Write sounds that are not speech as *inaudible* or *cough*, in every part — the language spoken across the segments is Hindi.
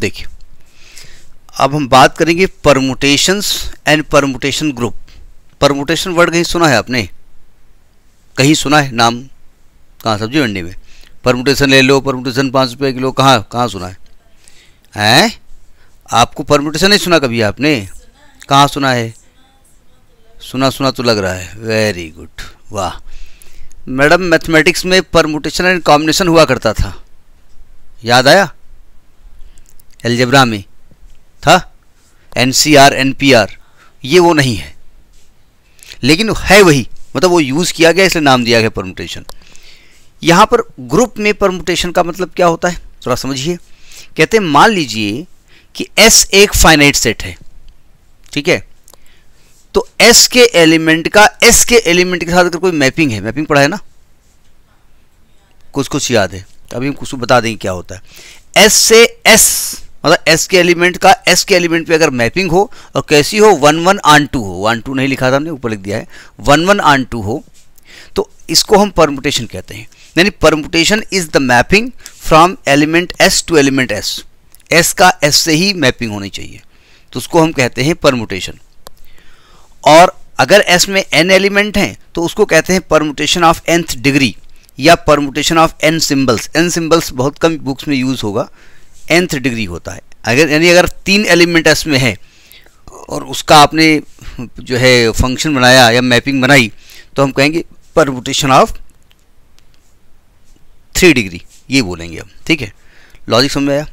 देखिए अब हम बात करेंगे permutations and permutation group permutation word कहीं सुना है आपने कहीं सुना है नाम कहाँ सब्जी मंडी में परमुटेशन ले लो परमुटेशन पाँच रुपये किलो कहाँ कहाँ सुना है हैं आपको परमुटेशन नहीं सुना कभी आपने कहाँ सुना है सुना सुना तो लग रहा है वेरी गुड वाह मैडम मैथमेटिक्स में परमुटेशन एंड कॉम्बिनेशन हुआ करता था याद आया एलजेब्रा में था N C R N P R ये वो नहीं है लेकिन है वही मतलब वो यूज़ किया गया इसलिए नाम दिया गया परमुटेशन यहां पर ग्रुप में परमुटेशन का मतलब क्या होता है थोड़ा समझिए कहते मान लीजिए कि S एक फाइनाइट सेट है ठीक है तो S के एलिमेंट का S के एलिमेंट के साथ अगर कोई मैपिंग है मैपिंग पढ़ा है ना कुछ कुछ याद है अभी हम कुछ बता देंगे क्या होता है एस से एस मतलब एस के एलिमेंट का एस के एलिमेंट पे अगर मैपिंग हो और कैसी हो वन वन आन टू हो वन टू नहीं लिखा था हमने ऊपर लिख दिया है वन वन आन टू हो तो इसको हम परमुटेशन कहते हैं यानी permutation is the mapping from element S to element S S का एस से ही मैपिंग होनी चाहिए तो उसको हम कहते हैं परमुटेशन और अगर एस में एन एलिमेंट हैं तो उसको कहते हैं परमुटेशन ऑफ एंथ डिग्री या permutation of N symbols N symbols बहुत कम बुक्स में यूज़ होगा एंथ डिग्री होता है अगर यानी अगर तीन एलिमेंट इसमें है और उसका आपने जो है फंक्शन बनाया या मैपिंग बनाई तो हम कहेंगे परमुटेशन ऑफ थ्री डिग्री ये बोलेंगे हम ठीक है लॉजिक समझ आया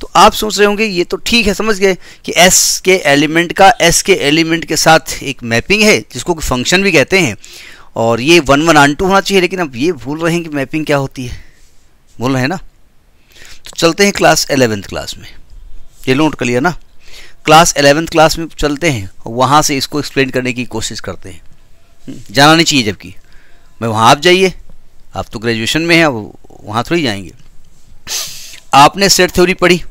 तो आप सोच रहे होंगे ये तो ठीक है समझ गए कि एस के एलिमेंट का एस के एलिमेंट के साथ एक मैपिंग है जिसको कि फंक्शन भी कहते हैं और ये वन वन आन टू होना चाहिए लेकिन अब ये भूल रहे हैं कि मैपिंग क्या होती है बोल रहे हैं ना तो चलते हैं क्लास एलेवेंथ क्लास में ये नोट कर लिया ना क्लास एलेवेंथ क्लास में चलते हैं और वहाँ से इसको एक्सप्लेन करने की कोशिश करते हैं हम्म, जाना नहीं चाहिए जबकि मैं वहाँ आप जाइए आप तो ग्रेजुएशन में हैं अब वहाँ थोड़ी जाएंगे आपने सेट थ्योरी पढ़ी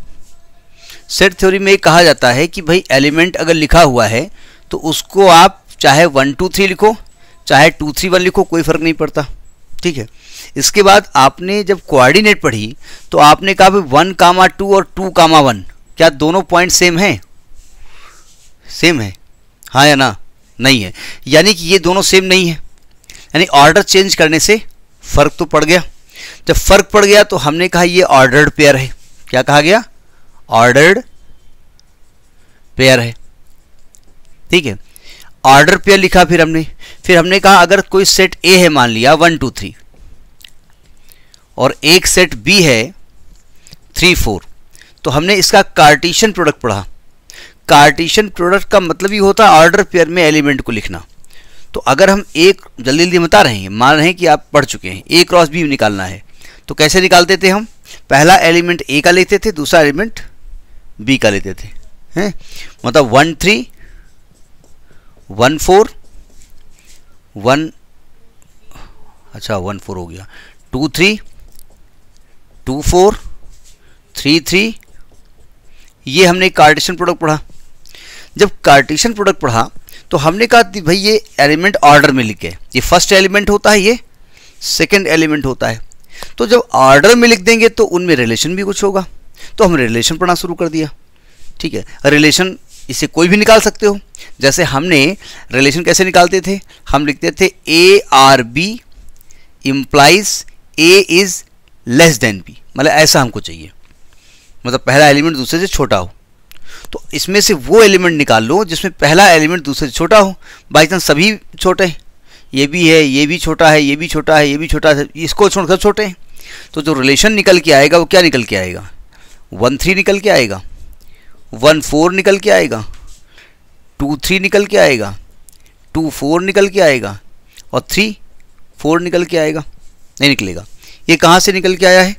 सेट थ्योरी में कहा जाता है कि भाई एलिमेंट अगर लिखा हुआ है तो उसको आप चाहे वन टू थ्री लिखो चाहे टू थ्री वन लिखो कोई फ़र्क नहीं पड़ता ठीक है इसके बाद आपने जब कोऑर्डिनेट पढ़ी तो आपने कहा वन कामा टू और टू कामा वन क्या दोनों पॉइंट सेम हैं सेम है हाँ या ना नहीं है यानी कि ये दोनों सेम नहीं है यानी ऑर्डर चेंज करने से फ़र्क तो पड़ गया जब फ़र्क पड़ गया तो हमने कहा ये ऑर्डर्ड पेयर है क्या कहा गया ऑर्डर्ड पेयर है ठीक है ऑर्डर पेयर लिखा फिर हमने फिर हमने कहा अगर कोई सेट ए है मान लिया वन टू थ्री और एक सेट बी है थ्री फोर तो हमने इसका कार्टिशन प्रोडक्ट पढ़ा कार्टिशन प्रोडक्ट का मतलब ही होता है ऑर्डर पेयर में एलिमेंट को लिखना तो अगर हम एक जल्दी जल्दी बता रहे हैं मान रहे हैं कि आप पढ़ चुके हैं ए क्रॉस बी निकालना है तो कैसे निकालते थे हम पहला एलिमेंट ए का लेते थे दूसरा एलिमेंट बी का लेते थे हैं मतलब one three one four one अच्छा वन फोर हो गया two three two four three three ये हमने कार्टेशन प्रोडक्ट पढ़ा जब कार्टेशन प्रोडक्ट पढ़ा तो हमने कहा भाई ये एलिमेंट ऑर्डर में लिखे ये फर्स्ट एलिमेंट होता है ये सेकंड एलिमेंट होता है तो जब ऑर्डर में लिख देंगे तो उनमें रिलेशन भी कुछ होगा तो हमने रिलेशन पढ़ना शुरू कर दिया ठीक है रिलेशन इसे कोई भी निकाल सकते हो जैसे हमने रिलेशन कैसे निकालते थे हम लिखते थे A R B implies A is less than P मतलब ऐसा हमको चाहिए मतलब पहला एलिमेंट दूसरे से छोटा हो तो इसमें से वो एलिमेंट निकाल लो जिसमें पहला एलिमेंट दूसरे से छोटा हो बाई चांस तो सभी छोटे हैं ये भी है ये भी छोटा है ये भी छोटा है ये भी छोटा है इसको छोड़ सब छोटे हैं तो जो रिलेशन निकल के आएगा वो क्या निकल के आएगा वन थ्री निकल के आएगा वन फोर निकल के आएगा टू थ्री निकल के आएगा टू फोर निकल के आएगा और थ्री फोर निकल के आएगा नहीं निकलेगा ये कहाँ से निकल के आया है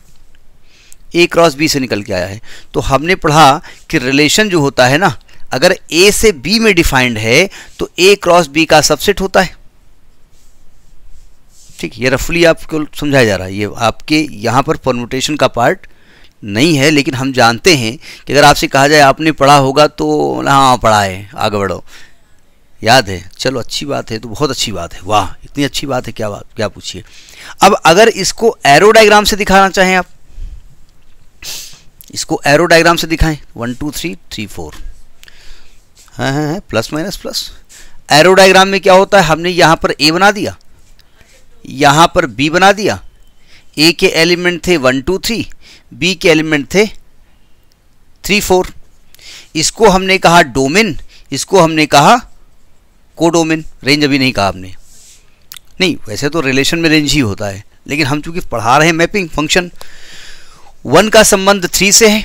ए क्रॉस बी से निकल के आया है तो हमने पढ़ा कि रिलेशन जो होता है ना अगर ए से बी में डिफाइंड है तो ए क्रॉस बी का सबसेट होता है ठीक ये रफली आपको समझाया जा रहा है ये आपके यहाँ पर परमोटेशन का पार्ट नहीं है लेकिन हम जानते हैं कि अगर आपसे कहा जाए आपने पढ़ा होगा तो हाँ पढ़ा है आगे बढ़ो याद है चलो अच्छी बात है तो बहुत अच्छी बात है वाह इतनी अच्छी बात है क्या बात क्या पूछिए अब अगर इसको एरो डायग्राम से दिखाना चाहें आप इसको एरो डायग्राम से दिखाएं one two three three four हाँ हाँ हाँ plus minus plus arrow diagram में क्या होता है हमने यहाँ पर ए बना दिया यहाँ पर बी बना दिया ए के एलिमेंट थे वन टू थ्री बी के एलिमेंट थे थ्री फोर इसको हमने कहा डोमिन इसको हमने कहा डोमिन रेंज अभी नहीं कहा आपने नहीं वैसे तो रिलेशन में रेंज ही होता है लेकिन हम चूंकि पढ़ा रहे हैं मैपिंग फंक्शन वन का संबंध थ्री से है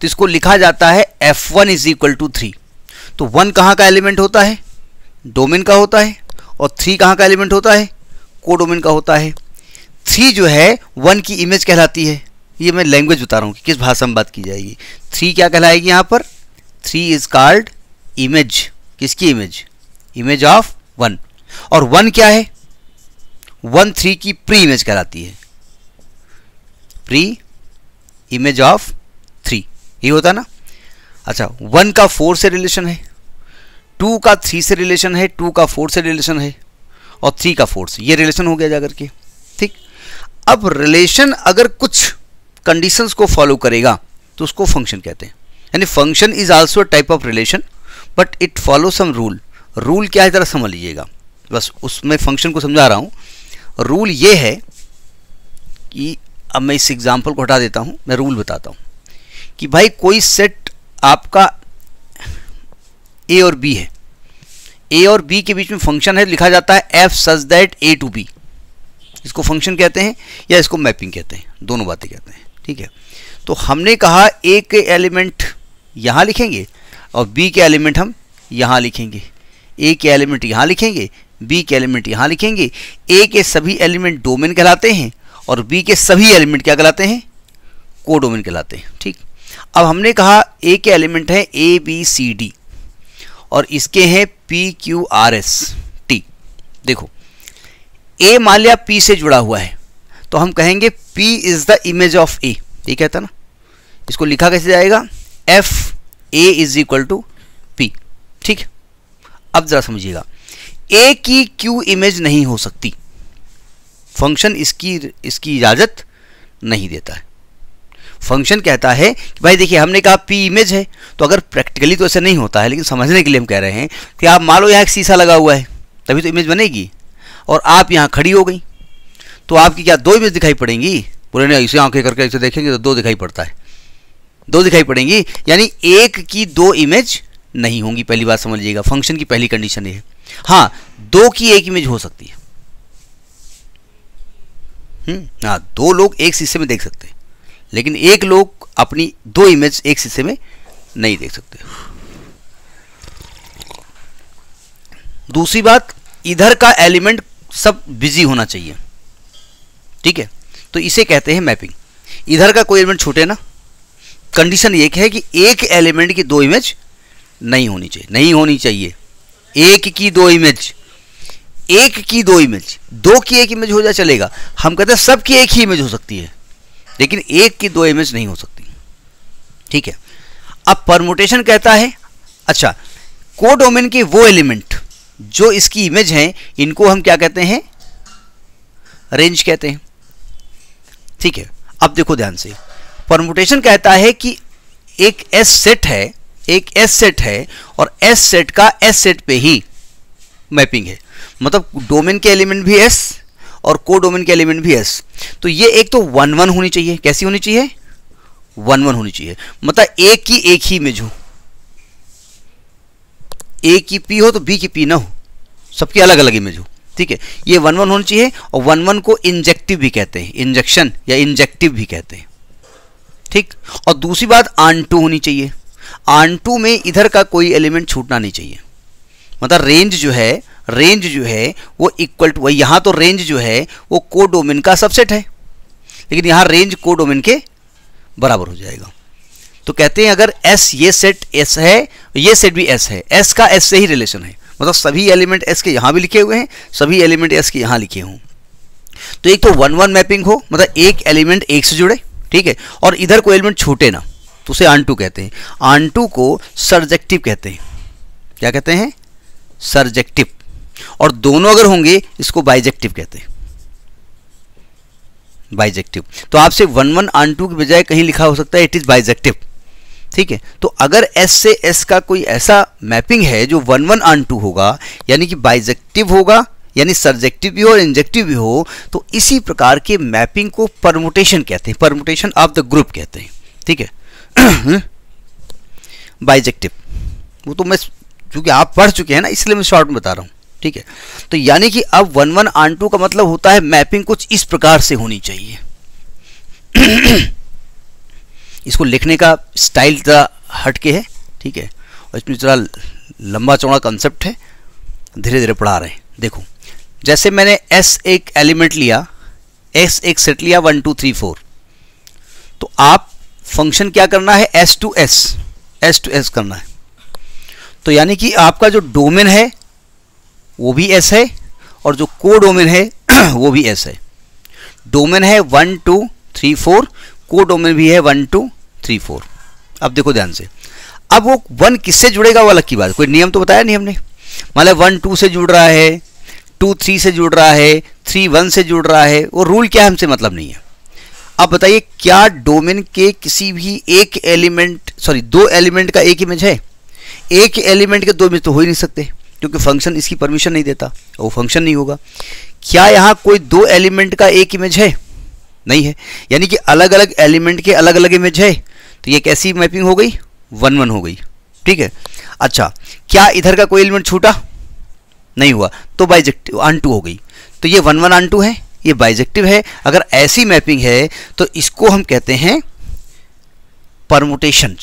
तो इसको लिखा जाता है F one is equal to three तो वन कहाँ का एलिमेंट होता है डोमिन का होता है और थ्री कहाँ का एलिमेंट होता है डोमिन का होता है थ्री जो है वन की इमेज कहलाती है ये मैं लैंग्वेज बता रहा हूँ कि किस भाषा में बात की जाएगी थ्री क्या कहलाएगी यहाँ पर थ्री इज कार्ड इमेज किसकी इमेज इमेज ऑफ वन और वन क्या है वन थ्री की प्री इमेज कहलाती है प्री इमेज ऑफ थ्री ये होता ना अच्छा वन का फोर से रिलेशन है टू का थ्री से रिलेशन है टू का फोर से रिलेशन है और थ्री का फोर से ये रिलेशन हो गया जाकर के ठीक अब रिलेशन अगर कुछ कंडीशंस को फॉलो करेगा तो उसको फंक्शन कहते हैं यानी function is also a type of relation but it follow some rule rule क्या है ज़रा समझ लीजिएगा बस उसमें फंक्शन को समझा रहा हूँ रूल ये है कि अब मैं इस एग्ज़ाम्पल को हटा देता हूँ मैं रूल बताता हूँ कि भाई कोई सेट आपका ए और बी है ए और बी के बीच में फंक्शन है लिखा जाता है F such that A to B इसको फंक्शन कहते हैं या इसको मैपिंग कहते हैं दोनों बातें कहते हैं ठीक है तो हमने कहा ए के एलिमेंट यहाँ लिखेंगे और बी के एलिमेंट हम यहाँ लिखेंगे ए के एलिमेंट यहाँ लिखेंगे बी के एलिमेंट यहाँ लिखेंगे ए के सभी एलिमेंट डोमेन कहलाते हैं और बी के सभी एलिमेंट क्या कहलाते हैं कोडोमेन कहलाते हैं ठीक अब हमने कहा ए के एलिमेंट हैं ए बी सी डी और इसके हैं P Q R S T देखो ए मान लिया पी से जुड़ा हुआ है तो हम कहेंगे P is the image of A ये कहता ना इसको लिखा कैसे जाएगा F A is equal to P ठीक है अब ज़रा समझिएगा ए की क्यू इमेज नहीं हो सकती फंक्शन इसकी इसकी इजाज़त नहीं देता है फंक्शन कहता है कि भाई देखिए हमने कहा पी इमेज है तो अगर प्रैक्टिकली तो ऐसा नहीं होता है लेकिन समझने के लिए हम कह रहे हैं कि आप मान लो यहाँ एक शीशा लगा हुआ है तभी तो इमेज बनेगी और आप यहाँ खड़ी हो गई तो आपकी क्या दो इमेज दिखाई पड़ेंगी पुराने इसे आंखें करके इसे देखेंगे तो दो दिखाई पड़ता है दो दिखाई पड़ेंगी यानी एक की दो इमेज नहीं होंगी पहली बात समझ लीजिएगा फंक्शन की पहली कंडीशन ये है हाँ दो की एक इमेज हो सकती है हम्म, हाँ दो लोग एक शीशे में देख सकते हैं लेकिन एक लोग अपनी दो इमेज एक शीशे में नहीं देख सकते दूसरी बात इधर का एलिमेंट सब बिजी होना चाहिए ठीक है तो इसे कहते हैं मैपिंग इधर का कोई एलिमेंट छूटे ना कंडीशन एक है कि एक एलिमेंट की दो इमेज नहीं होनी चाहिए नहीं होनी चाहिए एक की दो इमेज एक की दो इमेज दो की एक इमेज हो जाए चलेगा हम कहते हैं सबकी एक ही इमेज हो सकती है लेकिन एक की दो इमेज नहीं हो सकती ठीक है अब परमोटेशन कहता है अच्छा कोडोमेन के वो एलिमेंट जो इसकी इमेज हैं इनको हम क्या कहते हैं रेंज कहते हैं ठीक है अब देखो ध्यान से परमोटेशन कहता है कि एक एस सेट है एक एस सेट है और एस सेट का एस सेट पे ही मैपिंग है मतलब डोमेन के एलिमेंट भी एस और को डोमेन के एलिमेंट भी एस तो ये एक तो वन वन होनी चाहिए कैसी होनी चाहिए वन वन होनी चाहिए मतलब ए की एक ही इमेज हो ए की पी हो तो बी की पी ना हो सबकी अलग अलग इमेज हो ठीक है ये वन वन होनी चाहिए और वन वन को इंजेक्टिव भी कहते हैं इंजेक्शन या इंजेक्टिव भी कहते हैं ठीक और दूसरी बात आन टू होनी चाहिए आन टू में इधर का कोई एलिमेंट छूटना नहीं चाहिए मतलब रेंज जो है रेंज जो है वो इक्वल टू यहाँ तो रेंज जो है वो को डोमिन का सबसेट है लेकिन यहाँ रेंज को डोमिन के बराबर हो जाएगा तो कहते हैं अगर एस ये सेट एस है ये सेट भी एस है एस का एस से ही रिलेशन है मतलब सभी एलिमेंट एस के यहाँ भी लिखे हुए हैं सभी एलिमेंट एस के यहाँ लिखे हों तो एक तो वन वन मैपिंग हो मतलब एक एलिमेंट एक से जुड़े ठीक है और इधर कोई एलिमेंट छूटे ना तो उसे आंटू कहते हैं आंटू को सर्जेक्टिव कहते हैं क्या कहते हैं सर्जेक्टिव और दोनों अगर होंगे इसको बाइजेक्टिव कहते हैं बाइजेक्टिव तो आपसे वन वन आंटू की बजाय कहीं लिखा हो सकता है इट इज़ बाइजेक्टिव ठीक है तो अगर एस से एस का कोई ऐसा मैपिंग है जो वन वन आंटू होगा यानी कि बाइजेक्टिव होगा यानी सर्जेक्टिव भी हो और इंजेक्टिव भी हो तो इसी प्रकार के मैपिंग को परमोटेशन कहते हैं परमोटेशन ऑफ द ग्रुप कहते हैं ठीक है बाइजेक्टिव *coughs* वो तो मैं क्योंकि आप पढ़ चुके हैं ना इसलिए मैं शॉर्ट में बता रहा हूँ ठीक है तो यानी कि अब वन वन आन टू का मतलब होता है मैपिंग कुछ इस प्रकार से होनी चाहिए *coughs* इसको लिखने का स्टाइल ज़रा हटके है ठीक है और इसमें ज़रा लंबा चौड़ा कंसेप्ट है धीरे धीरे पढ़ा रहे हैं देखो जैसे मैंने एस एक एलिमेंट लिया एस एक सेट लिया वन टू थ्री फोर तो आप फंक्शन क्या करना है S to S S to S करना है तो यानी कि आपका जो डोमेन है वो भी एस है और जो को डोमेन है *clears throat* वो भी एस है डोमेन है वन टू थ्री फोर को डोमेन भी है वन टू थ्री फोर अब देखो ध्यान से अब वो वन किससे जुड़ेगा वो अलग की बात कोई नियम तो बताया नहीं हमने मान लिया वन टू से जुड़ रहा है टू थ्री से जुड़ रहा है थ्री वन से जुड़ रहा है वो रूल क्या हमसे मतलब नहीं है अब बताइए क्या डोमेन के किसी भी एक एलिमेंट सॉरी दो एलिमेंट का एक इमेज है एक एलिमेंट के दो इमेज तो हो ही नहीं सकते क्योंकि फंक्शन इसकी परमिशन नहीं देता वो फंक्शन नहीं होगा क्या यहाँ कोई दो एलिमेंट का एक इमेज है नहीं है यानी कि अलग अलग एलिमेंट के अलग अलग इमेज है तो ये कैसी मैपिंग हो गई वन वन हो गई ठीक है अच्छा क्या इधर का कोई एलिमेंट छूटा नहीं हुआ तो बाइजेक्टिव अन टू हो गई तो ये वन वन अन टू है ये बाइजेक्टिव है अगर ऐसी मैपिंग है तो इसको हम कहते हैं परमोटेशन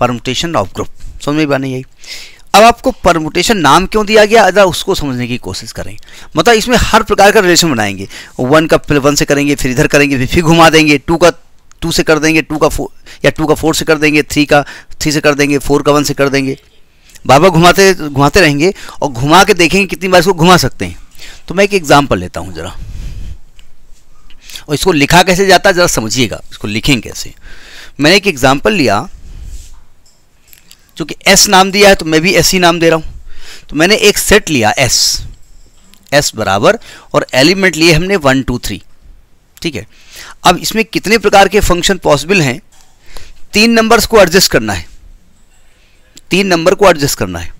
परमोटेशन ऑफ ग्रुप समझ में बने यही अब आपको परमोटेशन नाम क्यों दिया गया अगर उसको समझने की कोशिश करें मतलब इसमें हर प्रकार का रिलेशन बनाएंगे वन का वन से करेंगे फिर इधर करेंगे फिर फिर घुमा देंगे टू का टू से कर देंगे टू का फोर या टू का फोर से कर देंगे थ्री का थ्री से कर देंगे फोर का वन से कर देंगे बाबा घुमाते घुमाते रहेंगे और घुमा के देखेंगे कितनी बार इसको घुमा सकते हैं तो मैं एक एग्जाम्पल लेता हूँ ज़रा और इसको लिखा कैसे जाता है ज़रा समझिएगा इसको लिखें कैसे मैंने एक एग्जाम्पल लिया चूँकि एस नाम दिया है तो मैं भी एस ही नाम दे रहा हूँ तो मैंने एक सेट लिया एस एस बराबर और एलिमेंट लिए हमने वन टू थ्री ठीक है अब इसमें कितने प्रकार के फंक्शन पॉसिबल हैं तीन नंबर्स को एडजस्ट करना है तीन नंबर को एडजस्ट करना है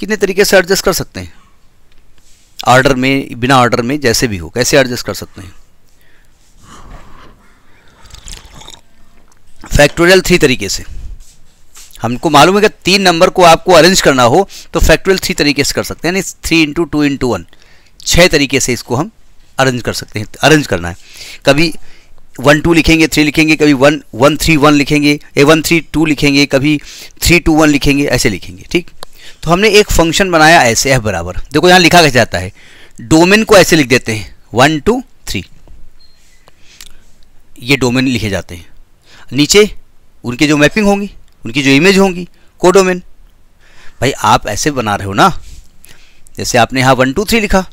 कितने तरीके से एडजस्ट कर सकते हैं ऑर्डर में बिना ऑर्डर में जैसे भी हो कैसे एडजस्ट कर सकते हैं फैक्टोरियल थ्री तरीके से हमको मालूम है कि तीन नंबर को आपको अरेंज करना हो तो फैक्टोरियल थ्री तरीके से कर सकते हैं यानी three into two into one छः तरीके से इसको हम अरेंज कर सकते हैं अरेंज करना है कभी वन टू लिखेंगे थ्री लिखेंगे कभी वन वन थ्री वन लिखेंगे ए वन थ्री टू लिखेंगे कभी थ्री टू वन लिखेंगे ऐसे लिखेंगे ठीक तो हमने एक फंक्शन बनाया ऐसे एफ बराबर देखो यहाँ लिखा कैसे जाता है डोमेन को ऐसे लिख देते हैं वन टू थ्री ये डोमेन लिखे जाते हैं नीचे उनकी जो मैपिंग होंगी उनकी जो इमेज होंगी कोडोमेन भाई आप ऐसे बना रहे हो ना जैसे आपने यहाँ वन टू थ्री लिखा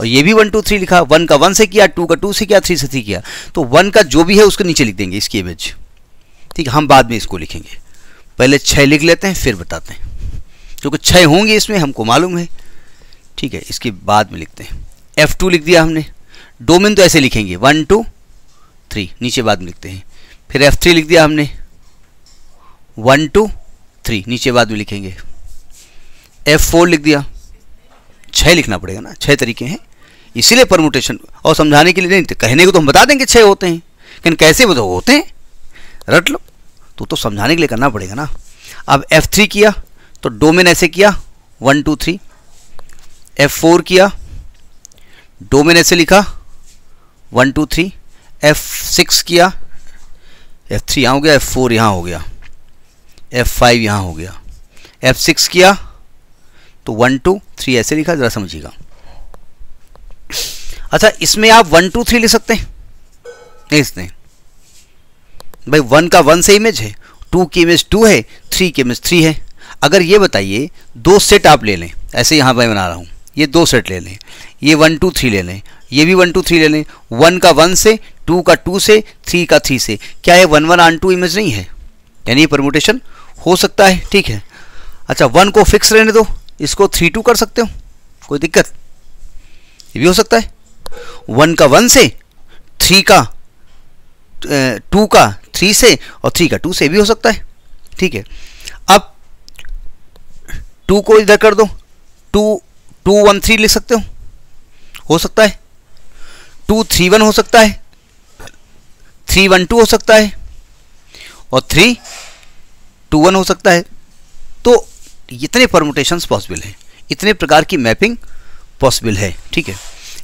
और ये भी वन टू थ्री लिखा वन का वन से किया टू का टू से किया थ्री से थ्री किया तो वन का जो भी है उसको नीचे लिख देंगे इसकी इमेज ठीक है हम बाद में इसको लिखेंगे पहले छः लिख लेते हैं फिर बताते हैं क्योंकि छः होंगे इसमें हमको मालूम है ठीक है इसके बाद में लिखते हैं एफ टू लिख दिया हमने डोमेन तो ऐसे लिखेंगे वन टू थ्री नीचे बाद में लिखते हैं फिर एफ थ्री लिख दिया हमने वन टू थ्री नीचे बाद में लिखेंगे एफ फोर लिख दिया छः लिखना पड़ेगा ना छः तरीके हैं इसीलिए परमुटेशन और समझाने के लिए नहीं तो कहने को तो हम बता देंगे छः होते हैं लेकिन कैसे वो तो होते हैं रट लो तो तो समझाने के लिए करना पड़ेगा ना अब एफ थ्री किया तो डोमेन ऐसे किया one two three f four किया डोमेन ऐसे लिखा one two three f six किया एफ थ्री यहाँ हो गया एफ फोर यहाँ हो गया एफ फाइव यहाँ हो गया एफ सिक्स किया तो वन टू थ्री ऐसे लिखा ज़रा समझिएगा अच्छा इसमें आप वन टू थ्री लिख सकते हैं नहीं इसने भाई वन का वन से इमेज है टू की इमेज टू है थ्री की इमेज थ्री है अगर ये बताइए दो सेट आप ले लें ऐसे यहाँ मैं बना रहा हूँ ये दो सेट ले लें ये वन टू थ्री ले लें ये भी वन टू थ्री ले लें वन का वन से टू का टू से थ्री का थ्री से क्या ये वन वन आन टू इमेज नहीं है यानी ये परमोटेशन हो सकता है ठीक है अच्छा वन को फिक्स रहने दो इसको थ्री टू कर सकते हो कोई दिक्कत ये भी हो सकता है वन का वन से थ्री का टू का थ्री से और थ्री का टू से भी हो सकता है ठीक है अब टू को इधर कर दो टू टू वन थ्री लिख सकते हो हो सकता है टू थ्री वन हो सकता है थ्री वन टू हो सकता है और थ्री टू वन हो सकता है तो इतने परमोटेशंस पॉसिबल हैं इतने प्रकार की मैपिंग पॉसिबल है ठीक है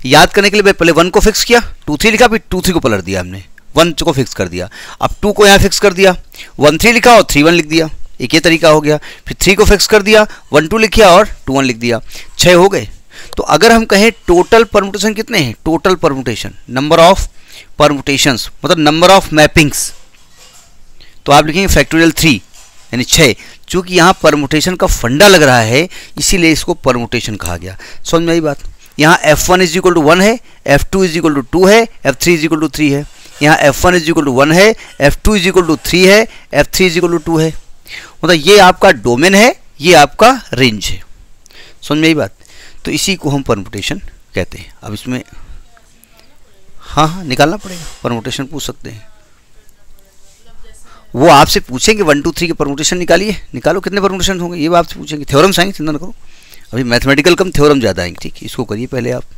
याद करने के लिए भाई पहले वन को फिक्स किया टू थ्री लिखा फिर टू थ्री को पलट दिया हमने वन को फिक्स कर दिया अब टू को यहाँ फिक्स कर दिया वन थ्री लिखा और थ्री वन लिख दिया एक ये तरीका हो गया फिर थ्री को फिक्स कर दिया वन टू लिखिया और टू वन लिख दिया छः हो गए तो अगर हम कहें टोटल परमुटेशन कितने हैं total permutation number of permutations मतलब नंबर ऑफ मैपिंग्स तो आप लिखेंगे फैक्टोरियल थ्री यानी छः चूँकि यहाँ परमुटेशन का फंडा लग रहा है इसीलिए इसको परमुटेशन कहा गया समझ में आई बात यहाँ f one is equal to one है f two is equal to two है f three is equal to three है यहाँ f one is equal to one है f two is equal to three है f three is equal to two है मतलब ये आपका डोमेन है ये आपका रेंज है समझ में ही बात तो इसी को हम परमुटेशन कहते हैं अब इसमें हाँ हाँ निकालना पड़ेगा परमुटेशन पूछ सकते हैं वो आपसे पूछेंगे वन टू थ्री के परमुटेशन निकालिए निकालो कितने परमुटेशन होंगे ये आपसे पूछेंगे थ्योरम साइंस चिंता ना करो अभी मैथमेटिकल कम थ्योरम ज़्यादा आएंगे ठीक इसको करिए पहले आप